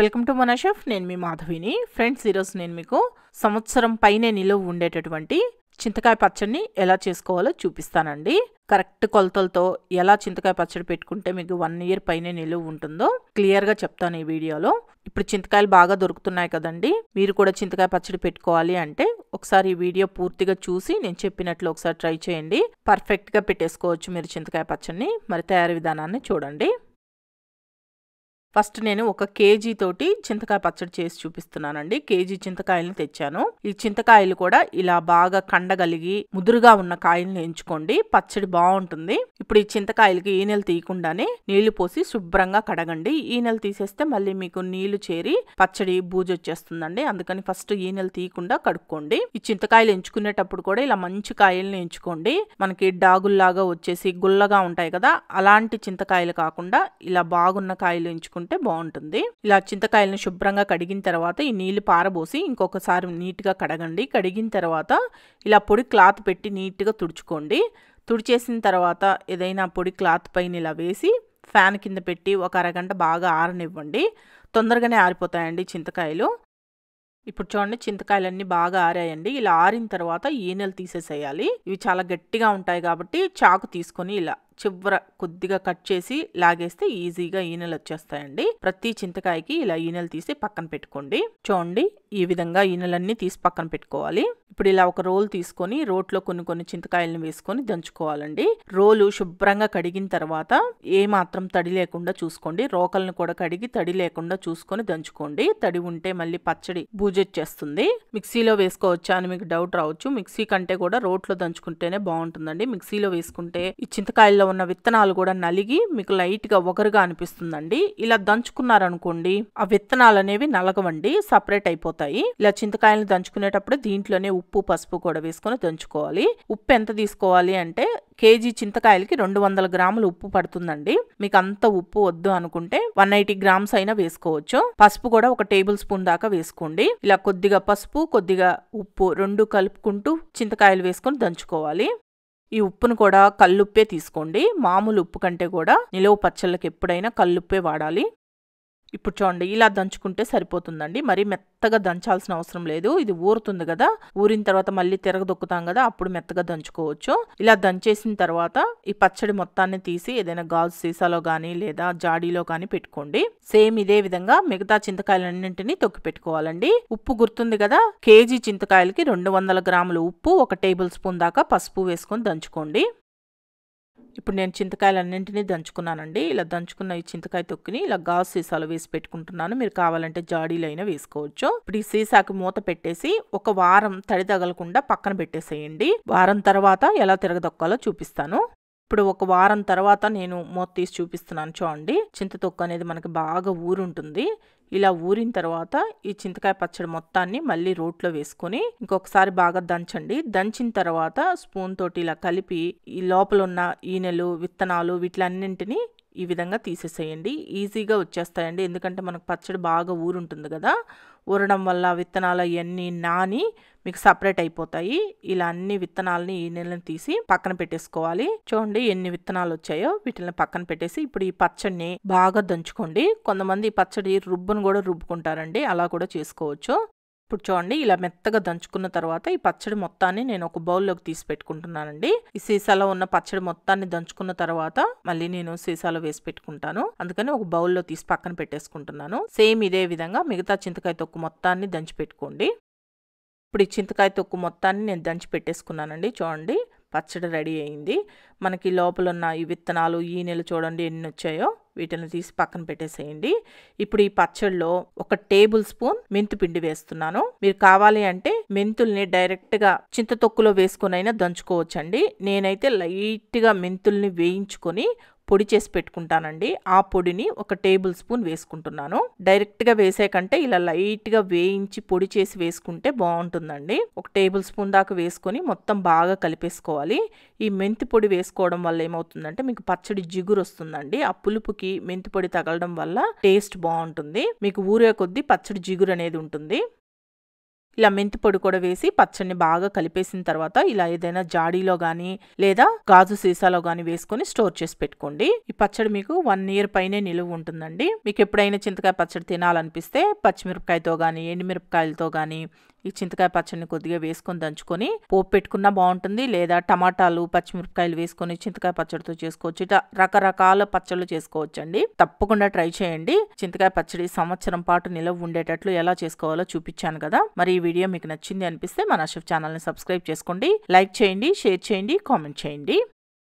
welcome to chef నేను మీ మాధవిని friends ఈరోజు నేను మీకు సంవత్సరం పైనే నిలువ ఉండేటటువంటి చింతకాయ పచ్చడిని ఎలా చేసుకోవాలో చూపిస్తానండి కరెక్ట్ కొలతలతో ఎలా చింతకాయ పచ్చడి పెట్టుకుంటే మీకు వన్ ఇయర్ పైనే నిలువ ఉంటుందో క్లియర్గా చెప్తాను ఈ వీడియోలో ఇప్పుడు చింతకాయలు బాగా దొరుకుతున్నాయి కదండి మీరు కూడా చింతకాయ పచ్చడి పెట్టుకోవాలి అంటే ఒకసారి ఈ వీడియో పూర్తిగా చూసి నేను చెప్పినట్లు ఒకసారి ట్రై చేయండి పర్ఫెక్ట్గా పెట్టేసుకోవచ్చు మీరు చింతకాయ పచ్చడిని మరి తయారీ విధానాన్ని చూడండి ఫస్ట్ నేను ఒక కేజీ తోటి చింతకాయ పచ్చడి చేసి చూపిస్తున్నానండి కేజీ చింతకాయలను తెచ్చాను ఈ చింతకాయలు కూడా ఇలా బాగా కండగలిగి ముదురుగా ఉన్న కాయలను ఎంచుకోండి పచ్చడి బాగుంటుంది ఇప్పుడు ఈ చింతకాయలకి ఈనెలు తీయకుండానే నీళ్లు పోసి శుభ్రంగా కడగండి ఈనెలు తీసేస్తే మళ్ళీ మీకు నీళ్లు చేరి పచ్చడి బూజు వచ్చేస్తుందండి అందుకని ఫస్ట్ ఈనెలు తీయకుండా కడుక్కోండి ఈ చింతకాయలు ఎంచుకునేటప్పుడు కూడా ఇలా మంచి కాయలను ఎంచుకోండి మనకి డాగుల్లాగా వచ్చేసి గుల్లగా ఉంటాయి కదా అలాంటి చింతకాయలు కాకుండా ఇలా బాగున్న కాయలు ఎంచుకుంటే చేసుకుంటే బాగుంటుంది ఇలా చింతకాయలను శుభ్రంగా కడిగిన తర్వాత ఈ నీళ్లు పారబోసి ఇంకొకసారి నీట్గా కడగండి కడిగిన తర్వాత ఇలా పొడి క్లాత్ పెట్టి నీట్గా తుడుచుకోండి తుడిచేసిన తర్వాత ఏదైనా పొడి క్లాత్ పైన ఇలా వేసి ఫ్యాన్ కింద పెట్టి ఒక అరగంట బాగా ఆరనివ్వండి తొందరగానే ఆరిపోతాయండి చింతకాయలు ఇప్పుడు చూడండి చింతకాయలన్నీ బాగా ఆరాయండి ఇలా ఆరిన తర్వాత ఈనెలు తీసేసేయాలి ఇవి చాలా గట్టిగా ఉంటాయి కాబట్టి చాకు తీసుకొని ఇలా చివర కొద్దిగా కట్ చేసి లాగేస్తే ఈజీగా ఈనెలు వచ్చేస్తాయండి ప్రతి చింతకాయకి ఇలా ఈనెలు తీసి పక్కన పెట్టుకోండి చూడండి ఈ విధంగా ఈనెలన్నీ తీసి పక్కన పెట్టుకోవాలి ఇప్పుడు ఇలా ఒక రోల్ తీసుకొని రోట్లో కొన్ని కొన్ని చింతకాయలను వేసుకొని దంచుకోవాలండి రోలు శుభ్రంగా కడిగిన తర్వాత ఏ మాత్రం తడి లేకుండా చూసుకోండి రోకలను కూడా కడిగి తడి లేకుండా చూసుకొని దంచుకోండి తడి ఉంటే మళ్ళీ పచ్చడి బూజొచ్చేస్తుంది మిక్సీలో వేసుకోవచ్చా అని మీకు డౌట్ రావచ్చు మిక్సీ కంటే కూడా రోట్లో దంచుకుంటేనే బాగుంటుందండి మిక్సీలో వేసుకుంటే ఈ చింతకాయల్లో ఉన్న విత్తనాలు కూడా నలిగి మీకు లైట్గా ఒకరుగా అనిపిస్తుందండి ఇలా దంచుకున్నారనుకోండి ఆ విత్తనాలు అనేవి నలగవండి సపరేట్ అయిపోతాయి ఇలా చింతకాయలను దంచుకునేటప్పుడు దీంట్లోనే ఉప్పు పసుపు కూడా వేసుకొని దంచుకోవాలి ఉప్పు ఎంత తీసుకోవాలి అంటే కేజీ చింతకాయలకి రెండు వందల గ్రాములు ఉప్పు పడుతుందండి మీకు అంత ఉప్పు వద్దు అనుకుంటే వన్ ఎయిటీ గ్రామ్స్ అయినా వేసుకోవచ్చు పసుపు కూడా ఒక టేబుల్ స్పూన్ దాకా వేసుకోండి ఇలా కొద్దిగా పసుపు కొద్దిగా ఉప్పు రెండు కలుపుకుంటూ చింతకాయలు వేసుకొని దంచుకోవాలి ఈ ఉప్పును కూడా కల్లుప్పే తీసుకోండి మామూలు ఉప్పు కంటే కూడా నిలువ పచ్చళ్ళకి ఎప్పుడైనా కల్లుప్పే వాడాలి ఇప్పుడు చూడండి ఇలా దంచుకుంటే సరిపోతుందండి మరి మెత్తగా దంచాల్సిన అవసరం లేదు ఇది ఊరుతుంది కదా ఊరిన తర్వాత మళ్ళీ తిరగదొక్కుతాం కదా అప్పుడు మెత్తగా దంచుకోవచ్చు ఇలా దంచేసిన తర్వాత ఈ పచ్చడి మొత్తాన్ని తీసి ఏదైనా గాజు సీసాలో కానీ లేదా జాడీలో కానీ పెట్టుకోండి సేమ్ ఇదే విధంగా మిగతా చింతకాయలన్నింటినీ తొక్కి పెట్టుకోవాలండి ఉప్పు గుర్తుంది కదా కేజీ చింతకాయలకి రెండు వందల గ్రాముల ఉప్పు ఒక టేబుల్ స్పూన్ దాకా పసుపు వేసుకొని దంచుకోండి ఇప్పుడు నేను చింతకాయలన్నింటినీ దంచుకున్నానండి ఇలా దంచుకున్న ఈ చింతకాయ తొక్కిని ఇలా గాజు సీసాలో వేసి పెట్టుకుంటున్నాను మీరు కావాలంటే జాడీలైనా వేసుకోవచ్చు ఇప్పుడు ఈ సీసాకి మూత పెట్టేసి ఒక వారం తడి తగలకుండా పక్కన పెట్టేసేయండి వారం తర్వాత ఎలా తిరగదొక్కాలో చూపిస్తాను ఇప్పుడు ఒక వారం తర్వాత నేను మూత తీసి చూపిస్తున్నాను చూడండి చింతతొక్క అనేది మనకి బాగా ఊరుంటుంది ఇలా ఊరిన తర్వాత ఈ చింతకాయ పచ్చడి మొత్తాన్ని మళ్ళీ రోట్లో వేసుకొని ఇంకొకసారి బాగా దంచండి దంచిన తర్వాత స్పూన్ తోటి ఇలా కలిపి ఈ లోపల ఉన్న ఈనెలు విత్తనాలు వీటిలన్నింటినీ ఈ విధంగా తీసేసేయండి ఈజీగా వచ్చేస్తాయండి ఎందుకంటే మనకు పచ్చడి బాగా ఊరుంటుంది కదా ఊరడం వల్ల విత్తనాలు అవన్నీ నాని మీకు సపరేట్ అయిపోతాయి ఇలా అన్ని విత్తనాలని ఈ నెలని తీసి పక్కన పెట్టేసుకోవాలి చూడండి ఎన్ని విత్తనాలు వచ్చాయో వీటిని పక్కన పెట్టేసి ఇప్పుడు ఈ పచ్చడిని బాగా దంచుకోండి కొంతమంది పచ్చడి రుబ్బును కూడా రుబ్బుకుంటారండి అలా కూడా చేసుకోవచ్చు ఇప్పుడు చూడండి ఇలా మెత్తగా దంచుకున్న తర్వాత ఈ పచ్చడి మొత్తాన్ని నేను ఒక బౌల్లోకి తీసి పెట్టుకుంటున్నానండి ఈ సీసాలో ఉన్న పచ్చడి మొత్తాన్ని దంచుకున్న తర్వాత మళ్ళీ నేను సీసాలో వేసి పెట్టుకుంటాను అందుకని ఒక బౌల్లో తీసి పక్కన పెట్టేసుకుంటున్నాను సేమ్ ఇదే విధంగా మిగతా చింతకాయ తొక్కు మొత్తాన్ని దంచి పెట్టుకోండి ఇప్పుడు ఈ చింతకాయ తొక్కు మొత్తాన్ని నేను దంచి పెట్టేసుకున్నానండి చూడండి పచ్చడి రెడీ అయింది మనకి లోపల ఉన్న ఈ విత్తనాలు ఈ నెల చూడండి ఎన్ని వచ్చాయో వీటిని తీసి పక్కన పెట్టేసేయండి ఇప్పుడు ఈ పచ్చడిలో ఒక టేబుల్ స్పూన్ మెంతు పిండి వేస్తున్నాను మీరు కావాలి అంటే మెంతుల్ని డైరెక్ట్గా చింతతొక్కులో వేసుకునైనా దంచుకోవచ్చండి నేనైతే లైట్గా మెంతుల్ని వేయించుకొని పొడి చేసి పెట్టుకుంటానండి ఆ పొడిని ఒక టేబుల్ స్పూన్ వేసుకుంటున్నాను డైరెక్ట్గా వేసే కంటే ఇలా లైట్గా వేయించి పొడి చేసి వేసుకుంటే బాగుంటుందండి ఒక టేబుల్ స్పూన్ దాకా వేసుకొని మొత్తం బాగా కలిపేసుకోవాలి ఈ మెంతి పొడి వేసుకోవడం వల్ల ఏమవుతుందంటే మీకు పచ్చడి జిగురు వస్తుందండి ఆ పులుపుకి మెంతి పొడి తగలడం వల్ల టేస్ట్ బాగుంటుంది మీకు ఊరే కొద్దీ పచ్చడి జిగురు అనేది ఉంటుంది ఇలా మెంతి పొడి కూడా వేసి పచ్చడిని బాగా కలిపేసిన తర్వాత ఇలా ఏదైనా జాడీలో కానీ లేదా గాజు సీసాలో కానీ వేసుకొని స్టోర్ చేసి పెట్టుకోండి ఈ పచ్చడి మీకు వన్ ఇయర్ పైనే నిలువ ఉంటుందండి మీకు ఎప్పుడైనా చింతకాయ పచ్చడి తినాలనిపిస్తే పచ్చిమిరపకాయతో కానీ ఎండిమిరపకాయలతో కానీ ఈ చింతకాయ పచ్చడిని కొద్దిగా వేసుకొని దంచుకొని పోపు పెట్టుకున్నా బాగుంటుంది లేదా టమాటాలు పచ్చిమిరపకాయలు వేసుకొని చింతకాయ పచ్చడితో చేసుకోవచ్చు ఇట్లా రకరకాల పచ్చళ్ళు చేసుకోవచ్చండి తప్పకుండా ట్రై చేయండి చింతకాయ పచ్చడి సంవత్సరం పాటు నిలవ ఉండేటట్లు ఎలా చేసుకోవాలో చూపించాను కదా మరి ఈ వీడియో మీకు నచ్చింది అనిపిస్తే మన అషఫ్ ఛానల్ని సబ్స్క్రైబ్ చేసుకోండి లైక్ చేయండి షేర్ చేయండి కామెంట్ చేయండి